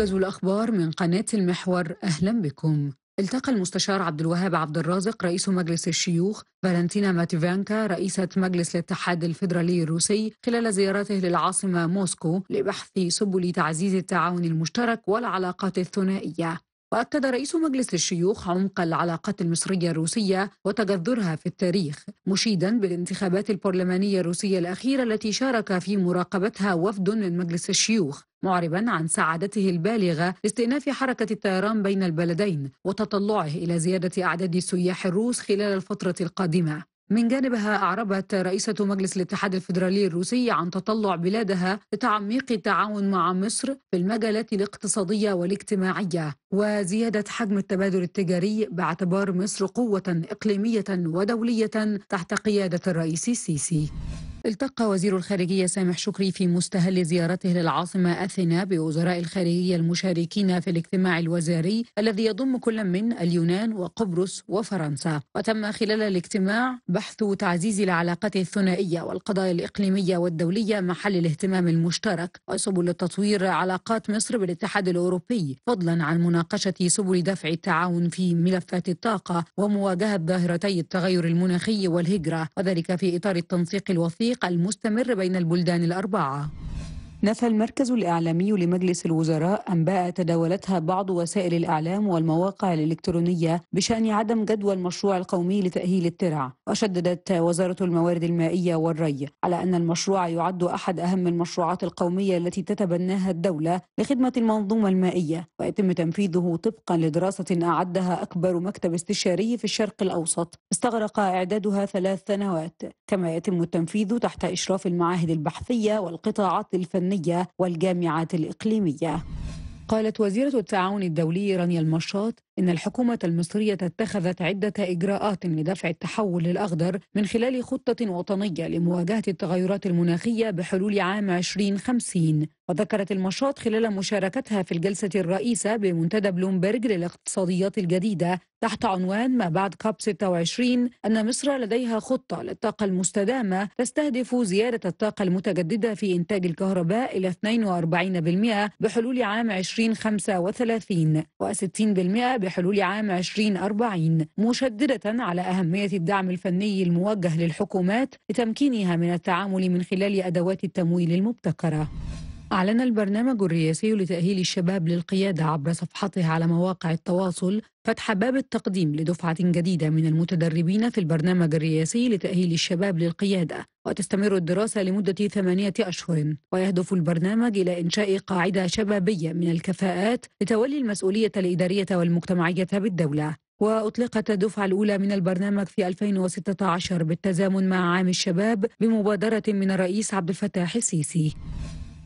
موجز الأخبار من قناة المحور أهلا بكم التقى المستشار عبد الوهاب عبد الرازق رئيس مجلس الشيوخ فالنتينا ماتيفانكا رئيسة مجلس الاتحاد الفيدرالي الروسي خلال زيارته للعاصمة موسكو لبحث سبل تعزيز التعاون المشترك والعلاقات الثنائية وأكد رئيس مجلس الشيوخ عمق العلاقات المصرية الروسية وتجذرها في التاريخ مشيدا بالانتخابات البرلمانية الروسية الأخيرة التي شارك في مراقبتها وفد من مجلس الشيوخ معربا عن سعادته البالغة لاستئناف حركة الطيران بين البلدين وتطلعه إلى زيادة أعداد السياح الروس خلال الفترة القادمة من جانبها أعربت رئيسة مجلس الاتحاد الفيدرالي الروسي عن تطلع بلادها لتعميق التعاون مع مصر في المجالات الاقتصادية والاجتماعية وزيادة حجم التبادل التجاري باعتبار مصر قوة إقليمية ودولية تحت قيادة الرئيس السيسي التقى وزير الخارجية سامح شكري في مستهل زيارته للعاصمة أثينا بوزراء الخارجية المشاركين في الاجتماع الوزاري الذي يضم كل من اليونان وقبرص وفرنسا وتم خلال الاجتماع بحث تعزيز العلاقات الثنائية والقضايا الإقليمية والدولية محل الاهتمام المشترك وسبل التطوير علاقات مصر بالاتحاد الأوروبي فضلا عن مناقشة سبل دفع التعاون في ملفات الطاقة ومواجهة ظاهرتي التغير المناخي والهجرة وذلك في إطار التنسيق الوثيق التنسيق المستمر بين البلدان الأربعة نفى المركز الإعلامي لمجلس الوزراء أنباء تداولتها بعض وسائل الإعلام والمواقع الإلكترونية بشأن عدم جدوى المشروع القومي لتأهيل الترع وشددت وزارة الموارد المائية والري على أن المشروع يعد أحد أهم المشروعات القومية التي تتبناها الدولة لخدمة المنظومة المائية ويتم تنفيذه طبقا لدراسة أعدها أكبر مكتب استشاري في الشرق الأوسط استغرق إعدادها ثلاث سنوات كما يتم التنفيذ تحت إشراف المعاهد البحثية والقطاعات الفنية الفنية والجامعات الإقليمية قالت وزيرة التعاون الدولي رانيا المشاط إن الحكومة المصرية اتخذت عدة إجراءات لدفع التحول الأخضر من خلال خطة وطنية لمواجهة التغيرات المناخية بحلول عام 2050 وذكرت النشاط خلال مشاركتها في الجلسة الرئيسة بمنتدى بلومبرج للاقتصاديات الجديدة تحت عنوان ما بعد كاب 26 أن مصر لديها خطة للطاقة المستدامة تستهدف زيادة الطاقة المتجددة في إنتاج الكهرباء إلى 42% بحلول عام 2035 و60% لحلول عام 2040 مشددة على أهمية الدعم الفني الموجه للحكومات لتمكينها من التعامل من خلال أدوات التمويل المبتكرة أعلن البرنامج الرئاسي لتأهيل الشباب للقيادة عبر صفحته على مواقع التواصل فتح باب التقديم لدفعة جديدة من المتدربين في البرنامج الرئاسي لتأهيل الشباب للقيادة وتستمر الدراسة لمدة ثمانية أشهر ويهدف البرنامج إلى إنشاء قاعدة شبابية من الكفاءات لتولي المسؤولية الإدارية والمجتمعية بالدولة وأطلقت الدفعة الأولى من البرنامج في 2016 بالتزامن مع عام الشباب بمبادرة من الرئيس عبد الفتاح السيسي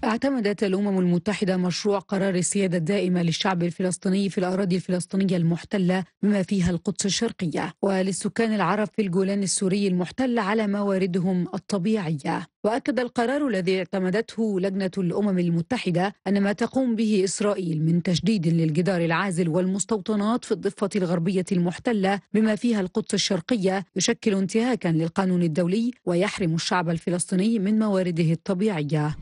اعتمدت الأمم المتحدة مشروع قرار السيادة الدائمة للشعب الفلسطيني في الأراضي الفلسطينية المحتلة بما فيها القدس الشرقية وللسكان العرب في الجولان السوري المحتل على مواردهم الطبيعية وأكد القرار الذي اعتمدته لجنة الأمم المتحدة أن ما تقوم به إسرائيل من تشديد للجدار العازل والمستوطنات في الضفة الغربية المحتلة بما فيها القدس الشرقية يشكل انتهاكا للقانون الدولي ويحرم الشعب الفلسطيني من موارده الطبيعية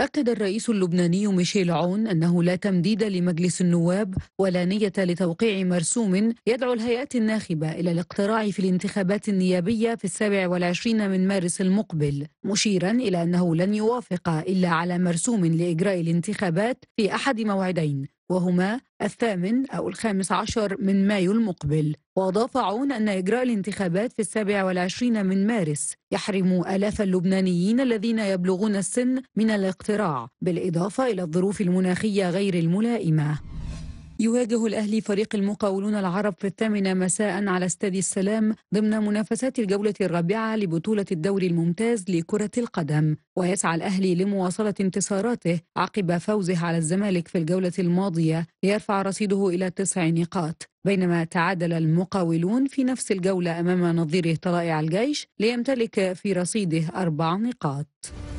أكد الرئيس اللبناني ميشيل عون أنه لا تمديد لمجلس النواب ولا نية لتوقيع مرسوم يدعو الهيئات الناخبة إلى الاقتراع في الانتخابات النيابية في السابع والعشرين من مارس المقبل مشيرا إلى أنه لن يوافق إلا على مرسوم لإجراء الانتخابات في أحد موعدين وهما الثامن أو الخامس عشر من مايو المقبل وأضاف عون أن إجراء الانتخابات في السابع والعشرين من مارس يحرم آلاف اللبنانيين الذين يبلغون السن من الاقتراع بالإضافة إلى الظروف المناخية غير الملائمة يواجه الأهلي فريق المقاولون العرب في الثامنة مساء على استاد السلام ضمن منافسات الجولة الرابعة لبطولة الدوري الممتاز لكرة القدم ويسعى الأهلي لمواصلة انتصاراته عقب فوزه على الزمالك في الجولة الماضية ليرفع رصيده إلى تسع نقاط بينما تعادل المقاولون في نفس الجولة أمام نظيره طلائع الجيش ليمتلك في رصيده أربع نقاط